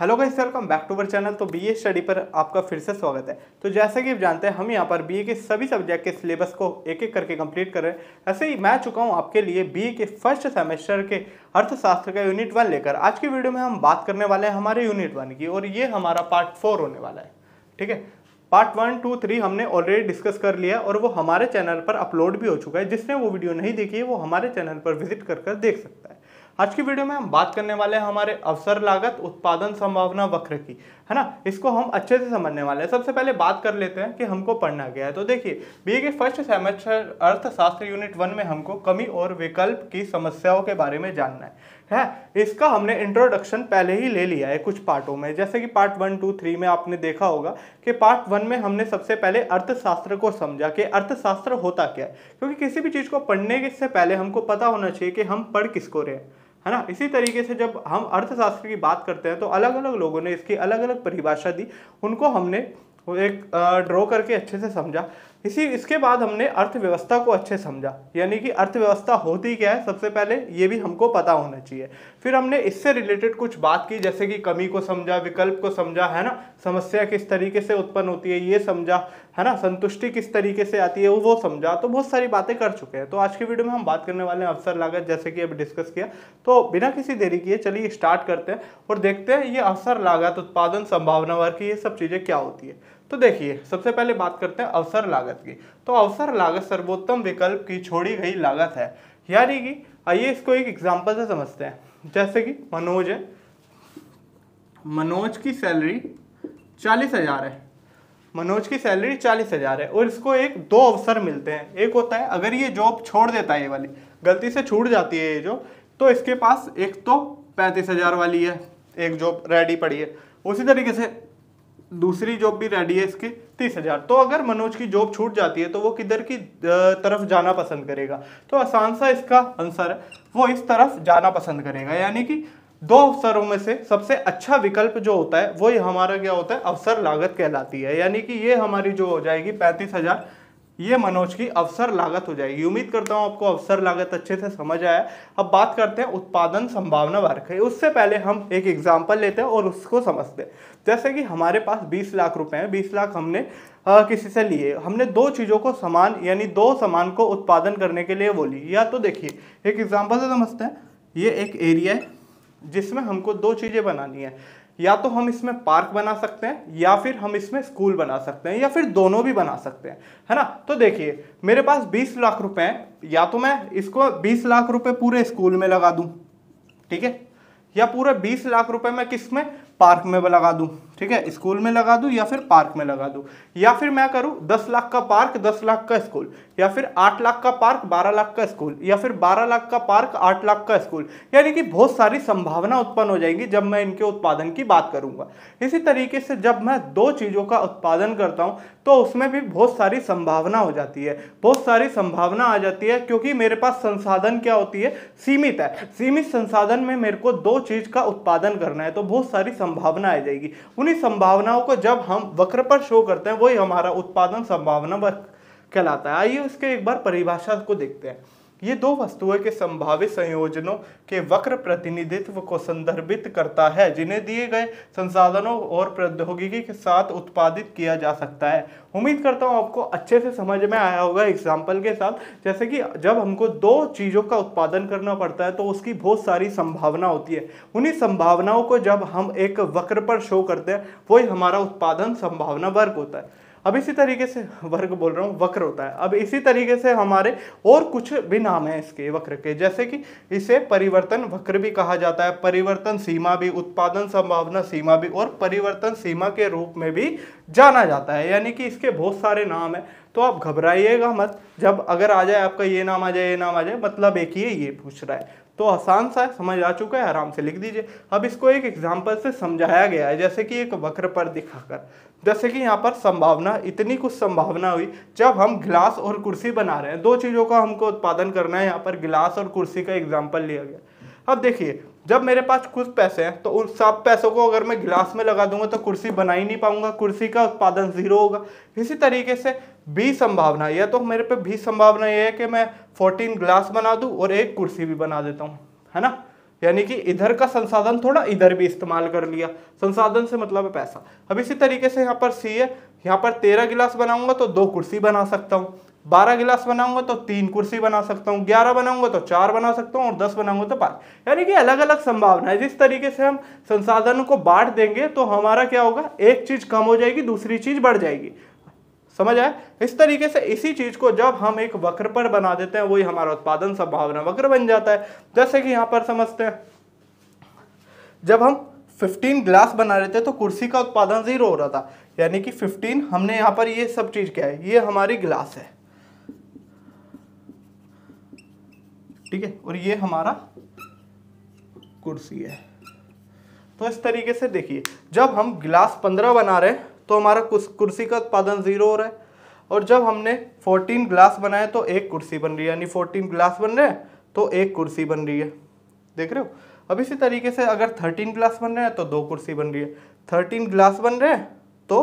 hello guys welcome back to our channel तो BA study पर आपका फिर से स्वागत है तो जैसे कि आप जानते हैं हम यहाँ पर बीए के सभी सब्जेक्ट के सिलेबस को एक एक करके कंप्लीट कर रहे हैं ऐसे ही मैं चुका हूँ आपके लिए बीए के फर्स्ट सेमेस्टर के अर्थशास्त्र का यूनिट वन लेकर आज की वीडियो में हम बात करने वाले हैं हमारे यूनिट वन की और ये हमारा पार्ट फोर होने वाला है ठीक है पार्ट वन टू थ्री हमने ऑलरेडी डिस्कस कर लिया और वो हमारे चैनल पर अपलोड भी हो चुका है जिसने वो वीडियो नहीं देखी है वो हमारे चैनल पर विजिट कर कर देख सकता है आज की वीडियो में हम बात करने वाले हैं हमारे अवसर लागत उत्पादन संभावना वक्र की है ना इसको हम अच्छे से समझने वाले हैं सबसे पहले बात कर लेते हैं कि हमको पढ़ना क्या है तो देखिए बी के फर्स्ट सेमेस्टर अर्थशास्त्र यूनिट वन में हमको कमी और विकल्प की समस्याओं के बारे में जानना है है इसका हमने इंट्रोडक्शन पहले ही ले लिया है कुछ पार्टों में जैसे कि पार्ट वन टू थ्री में आपने देखा होगा कि पार्ट वन में हमने सबसे पहले अर्थशास्त्र को समझा कि अर्थशास्त्र होता क्या है क्योंकि किसी भी चीज़ को पढ़ने से पहले हमको पता होना चाहिए कि हम पढ़ किसको रहे हैं है ना इसी तरीके से जब हम अर्थशास्त्र की बात करते हैं तो अलग अलग लोगों ने इसकी अलग अलग परिभाषा दी उनको हमने एक ड्रॉ करके अच्छे से समझा इसी इसके बाद हमने अर्थव्यवस्था को अच्छे समझा यानी कि अर्थव्यवस्था होती क्या है सबसे पहले ये भी हमको पता होना चाहिए फिर हमने इससे रिलेटेड कुछ बात की जैसे कि कमी को समझा विकल्प को समझा है ना समस्या किस तरीके से उत्पन्न होती है ये समझा है ना संतुष्टि किस तरीके से आती है वो समझा तो बहुत सारी बातें कर चुके हैं तो आज की वीडियो में हम बात करने वाले हैं अवसर लागत जैसे कि अभी डिस्कस किया तो बिना किसी देरी किए चलिए स्टार्ट करते हैं और देखते हैं ये अवसर लागत उत्पादन संभावना वर्ग ये सब चीज़ें क्या होती है तो देखिए सबसे पहले बात करते हैं अवसर लागत की तो अवसर लागत सर्वोत्तम विकल्प की छोड़ी गई लागत है यानी कि आइए इसको एक एग्जाम्पल से समझते हैं जैसे कि मनोज है मनोज की सैलरी चालीस हजार है मनोज की सैलरी चालीस हजार है और इसको एक दो अवसर मिलते हैं एक होता है अगर ये जॉब छोड़ देता है ये वाली गलती से छूट जाती है ये जॉब तो इसके पास एक तो पैंतीस हजार वाली है एक जॉब रेडी पड़ी है उसी तरीके से दूसरी जॉब भी रेडी है इसकी तीस हजार तो अगर मनोज की जॉब छूट जाती है तो वो किधर की तरफ जाना पसंद करेगा तो आसान सा इसका आंसर है वो इस तरफ जाना पसंद करेगा यानी कि दो अवसरों में से सबसे अच्छा विकल्प जो होता है वो हमारा क्या होता है अवसर लागत कहलाती है यानी कि ये हमारी जो हो जाएगी पैंतीस हजार ये मनोज की अवसर लागत हो जाएगी उम्मीद करता हूँ आपको अवसर लागत अच्छे से समझ आया अब बात करते हैं उत्पादन संभावना वर्ग की उससे पहले हम एक एग्जाम्पल लेते हैं और उसको समझते हैं जैसे कि हमारे पास 20 लाख रुपए हैं 20 लाख हमने आ, किसी से लिए हमने दो चीज़ों को समान यानी दो सामान को उत्पादन करने के लिए बोली या तो देखिए एक एग्जाम्पल से समझते हैं ये एक एरिया है जिसमें हमको दो चीज़ें बनानी है या तो हम इसमें पार्क बना सकते हैं या फिर हम इसमें स्कूल बना सकते हैं या फिर दोनों भी बना सकते हैं है ना तो देखिए मेरे पास 20 लाख रुपए हैं या तो मैं इसको 20 लाख रुपए पूरे स्कूल में लगा दूं ठीक है या पूरे 20 लाख रुपए मैं किस में पार्क में लगा दूं ठीक है स्कूल में लगा दूं या फिर पार्क में लगा दूं या फिर मैं करूं दस लाख का पार्क दस लाख का स्कूल या फिर आठ लाख का पार्क बारह लाख का स्कूल या फिर बारह लाख का पार्क आठ लाख का स्कूल यानी कि बहुत सारी संभावना उत्पन्न हो जाएगी जब मैं इनके उत्पादन की बात करूंगा इसी तरीके से जब मैं दो चीज़ों का उत्पादन करता हूँ तो उसमें भी बहुत सारी संभावना हो जाती है बहुत सारी संभावना आ जाती है क्योंकि मेरे पास संसाधन क्या होती है सीमित है सीमित संसाधन में मेरे को दो चीज़ का उत्पादन करना है तो बहुत सारी संभावना आ जाएगी उन्हीं संभावनाओं को जब हम वक्र पर शो करते हैं वही हमारा उत्पादन संभावना वक्र कहलाता है आइए उसके एक बार परिभाषा को देखते हैं ये दो वस्तुओं के संभावित संयोजनों के वक्र प्रतिनिधित्व को संदर्भित करता है जिन्हें दिए गए संसाधनों और प्रौद्योगिकी के साथ उत्पादित किया जा सकता है उम्मीद करता हूँ आपको अच्छे से समझ में आया होगा एग्जाम्पल के साथ जैसे कि जब हमको दो चीज़ों का उत्पादन करना पड़ता है तो उसकी बहुत सारी संभावना होती है उन्हीं संभावनाओं को जब हम एक वक्र पर शो करते हैं वही हमारा उत्पादन संभावना वर्ग होता है अब इसी तरीके से वर्ग बोल रहा हूँ वक्र होता है अब इसी तरीके से हमारे और कुछ भी नाम है इसके वक्र के जैसे कि इसे परिवर्तन वक्र भी कहा जाता है परिवर्तन सीमा भी उत्पादन संभावना सीमा भी और परिवर्तन सीमा के रूप में भी जाना जाता है यानी कि इसके बहुत सारे नाम है तो आप घबराइएगा मत जब अगर आ जाए आपका ये नाम आ जाए ये नाम आ जाए मतलब एक ही ये पूछ रहा है तो आसान सा समझ आ चुका है आराम से लिख दीजिए अब इसको एक एग्जाम्पल से समझाया गया है जैसे कि एक वक्र पर दिखाकर जैसे कि यहाँ पर संभावना इतनी कुछ संभावना हुई जब हम गिलास और कुर्सी बना रहे हैं दो चीज़ों का हमको उत्पादन करना है यहाँ पर गिलास और कुर्सी का एग्जाम्पल लिया गया अब देखिए जब मेरे पास कुछ पैसे हैं तो उन सब पैसों को अगर मैं गिलास में लगा दूंगा तो कुर्सी बना ही नहीं पाऊंगा कुर्सी का उत्पादन ज़ीरो होगा इसी तरीके से भी संभावना यह तो मेरे पे भी संभावना यह है कि मैं फोर्टीन गिलास बना दूँ और एक कुर्सी भी बना देता हूँ है ना यानी कि इधर का संसाधन थोड़ा इधर भी इस्तेमाल कर लिया संसाधन से मतलब है पैसा अब इसी तरीके से यहाँ पर सी है यहाँ पर तेरह गिलास बनाऊंगा तो दो कुर्सी बना सकता हूँ बारह गिलास बनाऊंगा तो तीन कुर्सी बना सकता हूँ ग्यारह बनाऊंगा तो चार बना सकता हूँ और दस बनाऊंगा तो पाँच यानी कि अलग अलग संभावना है जिस तरीके से हम संसाधनों को बांट देंगे तो हमारा क्या होगा एक चीज़ कम हो जाएगी दूसरी चीज़ बढ़ जाएगी समझ आए इस तरीके से इसी चीज़ को जब हम एक वक्र पर बना देते हैं वही हमारा उत्पादन संभावना वक्र बन जाता है जैसे कि यहाँ पर समझते हैं जब हम 15 ग्लास बना रहे थे तो कुर्सी का उत्पादन ज़ीरो हो रहा था यानी कि 15 हमने यहाँ पर ये सब चीज़ क्या है ये हमारी ग्लास है ठीक है और ये हमारा कुर्सी है तो इस तरीके से देखिए जब हम गिलास पंद्रह बना रहे हैं तो हमारा कुर्सी का उत्पादन जीरो हो रहा है और जब हमने फोर्टीन ग्लास बनाए तो एक कुर्सी बन रही है यानी फोर्टीन ग्लास बन रहे हैं तो एक कुर्सी बन रही है देख रहे हो अब इसी तरीके से अगर थर्टीन ग्लास बन रहे हैं तो दो कुर्सी बन रही है थर्टीन ग्लास बन रहे हैं तो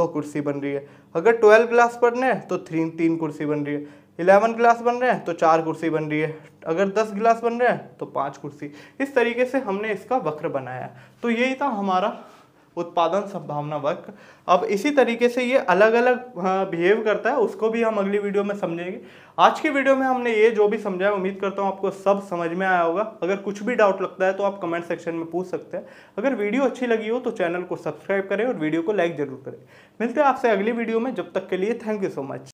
दो कुर्सी बन रही है अगर ट्वेल्व ग्लास बन रहे हैं तो थ्री तीन कुर्सी बन रही है इलेवन गिलास बन रहे हैं तो चार कुर्सी बन रही है अगर दस गिलास बन रहे हैं तो पाँच कुर्सी इस तरीके से हमने इसका वक्र बनाया तो यही था हमारा उत्पादन संभावना वक्र अब इसी तरीके से ये अलग अलग बिहेव करता है उसको भी हम अगली वीडियो में समझेंगे आज की वीडियो में हमने ये जो भी समझाया उम्मीद करता हूँ आपको सब समझ में आया होगा अगर कुछ भी डाउट लगता है तो आप कमेंट सेक्शन में पूछ सकते हैं अगर वीडियो अच्छी लगी हो तो चैनल को सब्सक्राइब करें और वीडियो को लाइक ज़रूर करें मिलते हैं आपसे अगली वीडियो में जब तक के लिए थैंक यू सो मच